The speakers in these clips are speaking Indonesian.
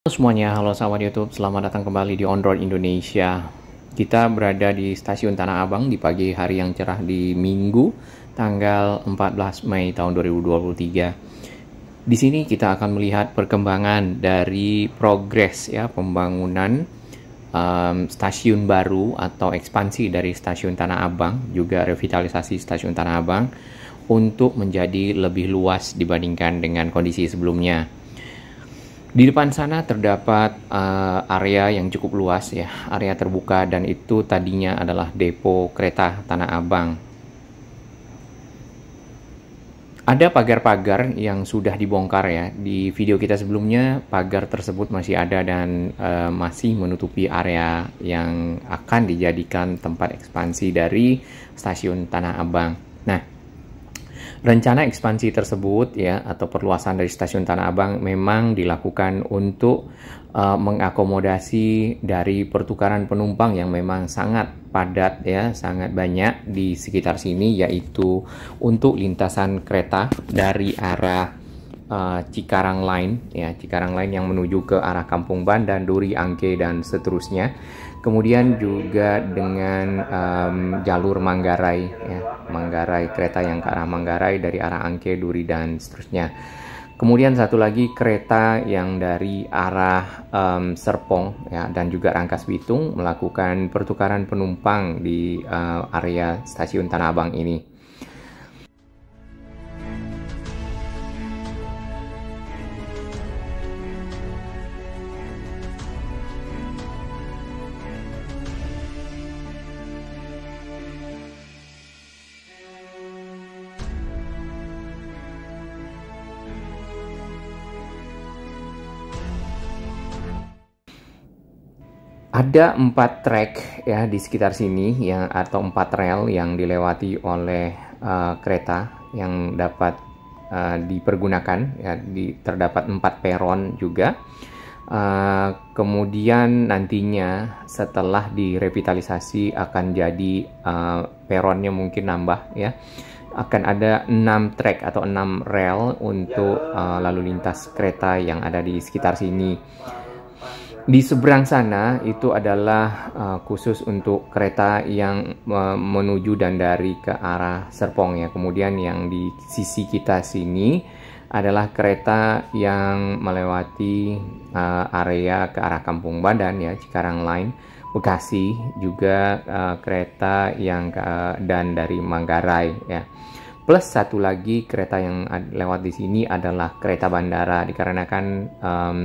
Halo semuanya, halo sahabat YouTube, selamat datang kembali di On Indonesia. Kita berada di stasiun Tanah Abang di pagi hari yang cerah di Minggu, tanggal 14 Mei tahun 2023. Di sini kita akan melihat perkembangan dari progres ya pembangunan um, stasiun baru atau ekspansi dari stasiun Tanah Abang, juga revitalisasi stasiun Tanah Abang untuk menjadi lebih luas dibandingkan dengan kondisi sebelumnya di depan sana terdapat uh, area yang cukup luas ya, area terbuka dan itu tadinya adalah depo kereta Tanah Abang. Ada pagar-pagar yang sudah dibongkar ya. Di video kita sebelumnya pagar tersebut masih ada dan uh, masih menutupi area yang akan dijadikan tempat ekspansi dari stasiun Tanah Abang. Nah, Rencana ekspansi tersebut ya atau perluasan dari stasiun Tanah Abang memang dilakukan untuk uh, mengakomodasi dari pertukaran penumpang yang memang sangat padat ya, sangat banyak di sekitar sini yaitu untuk lintasan kereta dari arah eh, Cikarang Line ya Cikarang Line yang menuju ke arah Kampung Ban dan Duri Angke dan seterusnya Kemudian juga dengan um, jalur Manggarai, ya, Manggarai kereta yang ke arah Manggarai dari arah Angke, Duri dan seterusnya. Kemudian satu lagi kereta yang dari arah um, Serpong ya, dan juga Rangkas Bitung melakukan pertukaran penumpang di uh, area stasiun Tanah Abang ini. ada empat track ya di sekitar sini yang atau empat rel yang dilewati oleh uh, kereta yang dapat uh, dipergunakan ya di, terdapat empat peron juga uh, kemudian nantinya setelah direvitalisasi akan jadi uh, peronnya mungkin nambah ya akan ada enam track atau enam rel untuk uh, lalu lintas kereta yang ada di sekitar sini di seberang sana itu adalah uh, khusus untuk kereta yang uh, menuju dan dari ke arah Serpong ya. Kemudian yang di sisi kita sini adalah kereta yang melewati uh, area ke arah Kampung Badan ya, Cikarang Line, Bekasi juga uh, kereta yang ke, dan dari Manggarai ya. Plus satu lagi kereta yang lewat di sini adalah kereta bandara dikarenakan um,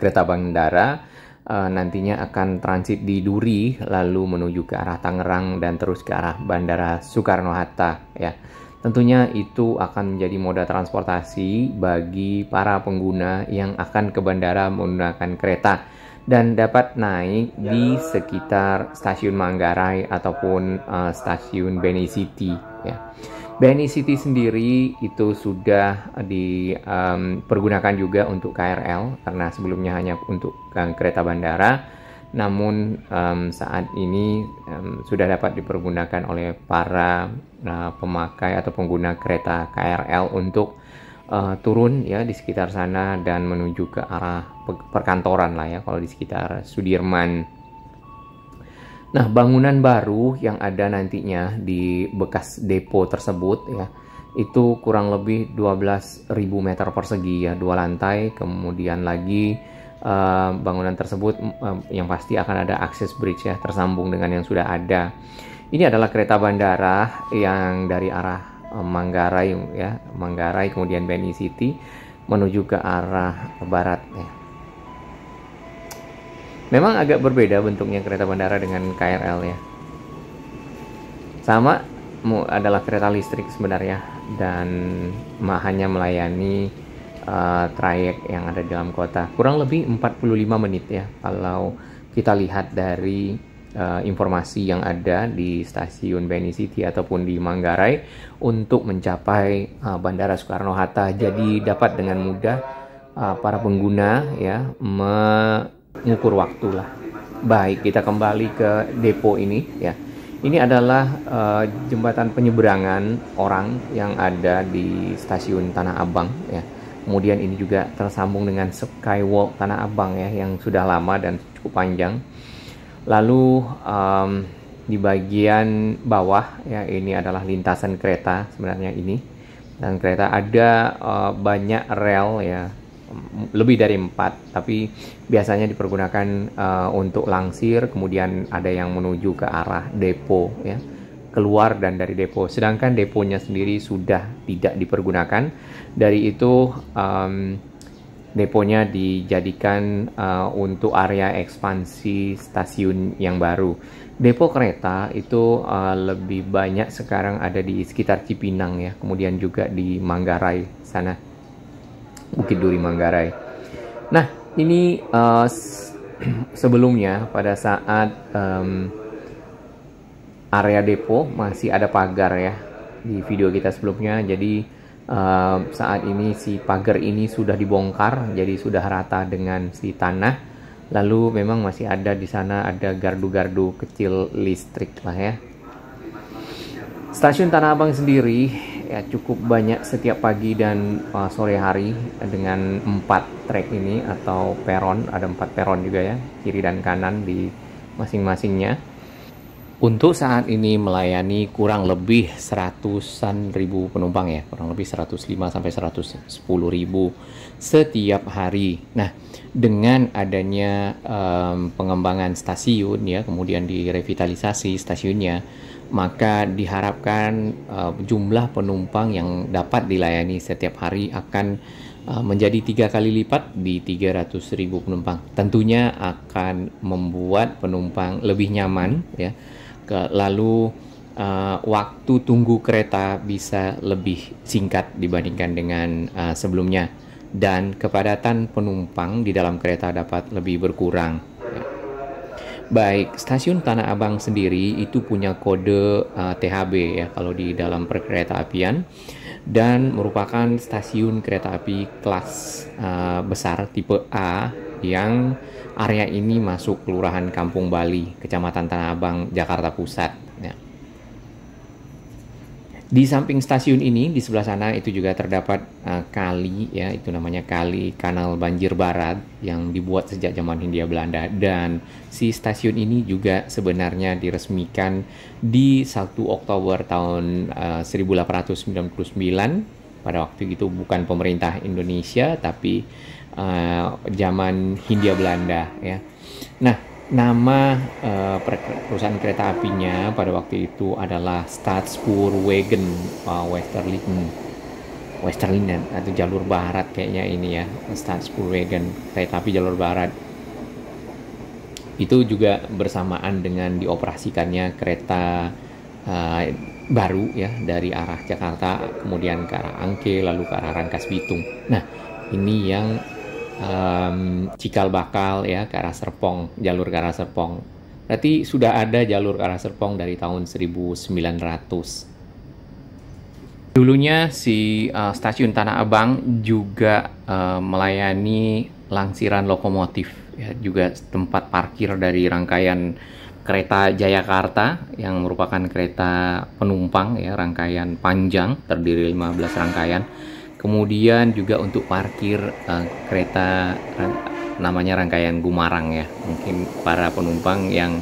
kereta bandara uh, nantinya akan transit di Duri lalu menuju ke arah Tangerang dan terus ke arah Bandara Soekarno-Hatta ya. Tentunya itu akan menjadi moda transportasi bagi para pengguna yang akan ke bandara menggunakan kereta dan dapat naik di sekitar stasiun Manggarai ataupun uh, stasiun Beni City ya. BNI City sendiri itu sudah dipergunakan juga untuk KRL karena sebelumnya hanya untuk kereta bandara, namun um, saat ini um, sudah dapat dipergunakan oleh para uh, pemakai atau pengguna kereta KRL untuk uh, turun ya di sekitar sana dan menuju ke arah perkantoran lah ya kalau di sekitar Sudirman Nah, bangunan baru yang ada nantinya di bekas depo tersebut ya, itu kurang lebih 12.000 meter persegi ya, dua lantai, kemudian lagi uh, bangunan tersebut uh, yang pasti akan ada akses bridge ya, tersambung dengan yang sudah ada. Ini adalah kereta bandara yang dari arah eh, Manggarai ya, Manggarai kemudian BNI City menuju ke arah barat ya. Memang agak berbeda bentuknya kereta bandara dengan KRL ya. Sama adalah kereta listrik sebenarnya dan hanya melayani uh, trayek yang ada dalam kota. Kurang lebih 45 menit ya kalau kita lihat dari uh, informasi yang ada di stasiun Beni City ataupun di Manggarai untuk mencapai uh, Bandara Soekarno Hatta. Jadi dapat dengan mudah uh, para pengguna ya me ukur waktu lah. Baik, kita kembali ke depo ini ya. Ini adalah uh, jembatan penyeberangan orang yang ada di stasiun Tanah Abang ya. Kemudian ini juga tersambung dengan skywalk Tanah Abang ya yang sudah lama dan cukup panjang. Lalu um, di bagian bawah ya ini adalah lintasan kereta sebenarnya ini. Dan kereta ada uh, banyak rel ya lebih dari empat, tapi biasanya dipergunakan uh, untuk langsir, kemudian ada yang menuju ke arah depo, ya, keluar dan dari depo. Sedangkan deponya sendiri sudah tidak dipergunakan. Dari itu um, deponya dijadikan uh, untuk area ekspansi stasiun yang baru. Depo kereta itu uh, lebih banyak sekarang ada di sekitar Cipinang ya, kemudian juga di Manggarai sana Bukit Duri Manggarai. Nah, ini uh, sebelumnya pada saat um, area depo masih ada pagar ya di video kita sebelumnya. Jadi um, saat ini si pagar ini sudah dibongkar, jadi sudah rata dengan si tanah. Lalu memang masih ada di sana ada gardu-gardu kecil listrik lah ya. Stasiun Tanah Abang sendiri ya cukup banyak setiap pagi dan uh, sore hari dengan empat track ini atau peron ada empat peron juga ya kiri dan kanan di masing-masingnya untuk saat ini melayani kurang lebih seratusan ribu penumpang ya kurang lebih 105 sampai 110 ribu setiap hari nah dengan adanya um, pengembangan stasiun ya kemudian direvitalisasi stasiunnya maka diharapkan uh, jumlah penumpang yang dapat dilayani setiap hari akan uh, menjadi tiga kali lipat di 300 ribu penumpang. Tentunya akan membuat penumpang lebih nyaman, ya. Ke, lalu uh, waktu tunggu kereta bisa lebih singkat dibandingkan dengan uh, sebelumnya, dan kepadatan penumpang di dalam kereta dapat lebih berkurang Baik, stasiun Tanah Abang sendiri itu punya kode uh, eh, THB ya kalau di dalam perkereta apian dan merupakan stasiun kereta api kelas uh, besar tipe A yang area ini masuk Kelurahan Kampung Bali, Kecamatan Tanah Abang, Jakarta Pusat. Di samping stasiun ini di sebelah sana itu juga terdapat uh, kali ya itu namanya kali Kanal Banjir Barat yang dibuat sejak zaman Hindia Belanda dan si stasiun ini juga sebenarnya diresmikan di 1 Oktober tahun eh, uh, 1899 pada waktu itu bukan pemerintah Indonesia tapi uh, zaman Hindia Belanda ya. Nah, nama uh, perusahaan kereta apinya pada waktu itu adalah Stadspoorwegen uh, eh, Westerlinen atau jalur barat kayaknya ini ya Wagen kereta api jalur barat itu juga bersamaan dengan dioperasikannya kereta uh, baru ya dari arah Jakarta kemudian ke arah Angke lalu ke arah Rangkas Bitung nah ini yang um, Cikal Bakal ya ke arah Serpong, jalur ke arah Serpong. Berarti sudah ada jalur ke arah Serpong dari tahun 1900. Dulunya si uh, stasiun Tanah Abang juga uh, melayani langsiran lokomotif, ya, juga tempat parkir dari rangkaian kereta Jayakarta yang merupakan kereta penumpang ya rangkaian panjang terdiri 15 rangkaian kemudian juga untuk parkir uh, kereta namanya rangkaian Gumarang ya mungkin para penumpang yang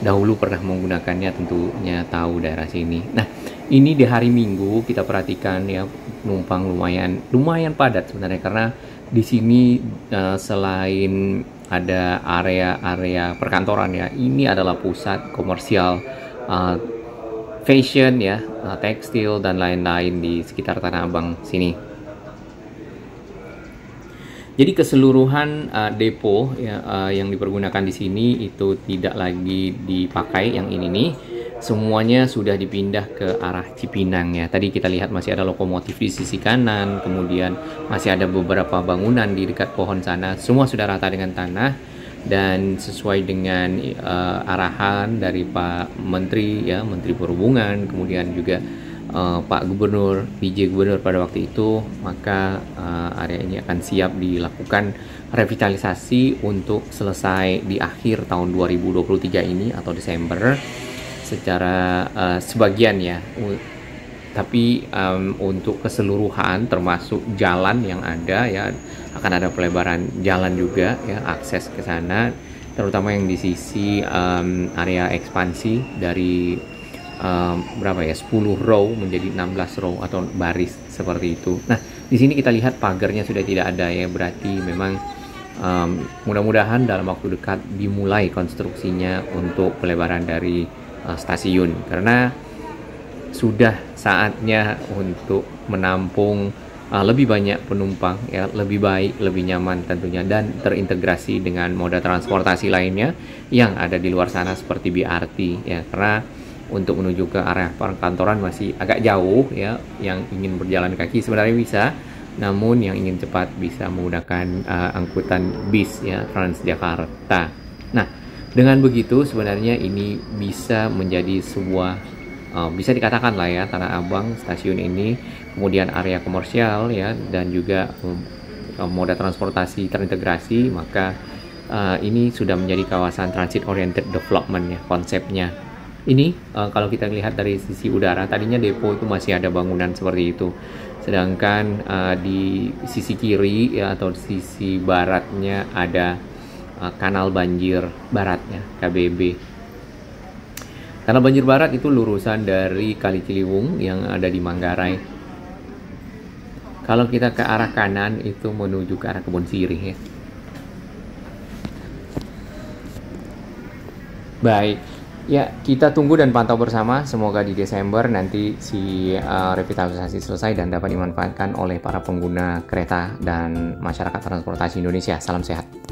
dahulu pernah menggunakannya tentunya tahu daerah sini nah ini di hari Minggu kita perhatikan ya penumpang lumayan lumayan padat sebenarnya karena di sini uh, selain ada area-area perkantoran ya ini adalah pusat komersial uh, fashion ya, eh, tekstil dan lain-lain di sekitar Tanah Abang sini. Jadi keseluruhan uh, depo ya, uh, yang dipergunakan di sini itu tidak lagi dipakai yang ini nih. Semuanya sudah dipindah ke arah Cipinang ya. Tadi kita lihat masih ada lokomotif di sisi kanan, kemudian masih ada beberapa bangunan di dekat pohon sana. Semua sudah rata dengan tanah dan sesuai dengan uh, arahan dari Pak Menteri ya Menteri Perhubungan kemudian juga uh, Pak Gubernur PJ Gubernur pada waktu itu maka uh, area ini akan siap dilakukan revitalisasi untuk selesai di akhir tahun 2023 ini atau Desember secara uh, sebagian ya tapi um, untuk keseluruhan termasuk jalan yang ada ya akan ada pelebaran jalan juga ya akses ke sana terutama yang di sisi um, area ekspansi dari um, berapa ya 10 row menjadi 16 row atau baris seperti itu. Nah, di sini kita lihat pagarnya sudah tidak ada ya berarti memang um, mudah-mudahan dalam waktu dekat dimulai konstruksinya untuk pelebaran dari uh, stasiun karena sudah saatnya untuk menampung uh, lebih banyak penumpang ya lebih baik lebih nyaman tentunya dan terintegrasi dengan moda transportasi lainnya yang ada di luar sana seperti BRT ya karena untuk menuju ke area perkantoran masih agak jauh ya yang ingin berjalan kaki sebenarnya bisa namun yang ingin cepat bisa menggunakan uh, angkutan bis ya Transjakarta nah dengan begitu sebenarnya ini bisa menjadi sebuah Eh, bisa dikatakan lah ya Tanah Abang stasiun ini kemudian area komersial ya dan juga eh, moda transportasi terintegrasi maka uh, ini sudah menjadi kawasan transit oriented development ya konsepnya ini uh, kalau kita lihat dari sisi udara tadinya depo itu masih ada bangunan seperti itu sedangkan uh, di sisi kiri ya, atau sisi baratnya ada kanal banjir baratnya KBB karena banjir barat itu lurusan dari Kali Ciliwung yang ada di Manggarai. Kalau kita ke arah kanan itu menuju ke arah kebun sirih ya. Baik, ya kita tunggu dan pantau bersama. Semoga di Desember nanti si uh, revitalisasi selesai dan dapat dimanfaatkan oleh para pengguna kereta dan masyarakat transportasi Indonesia. Salam sehat.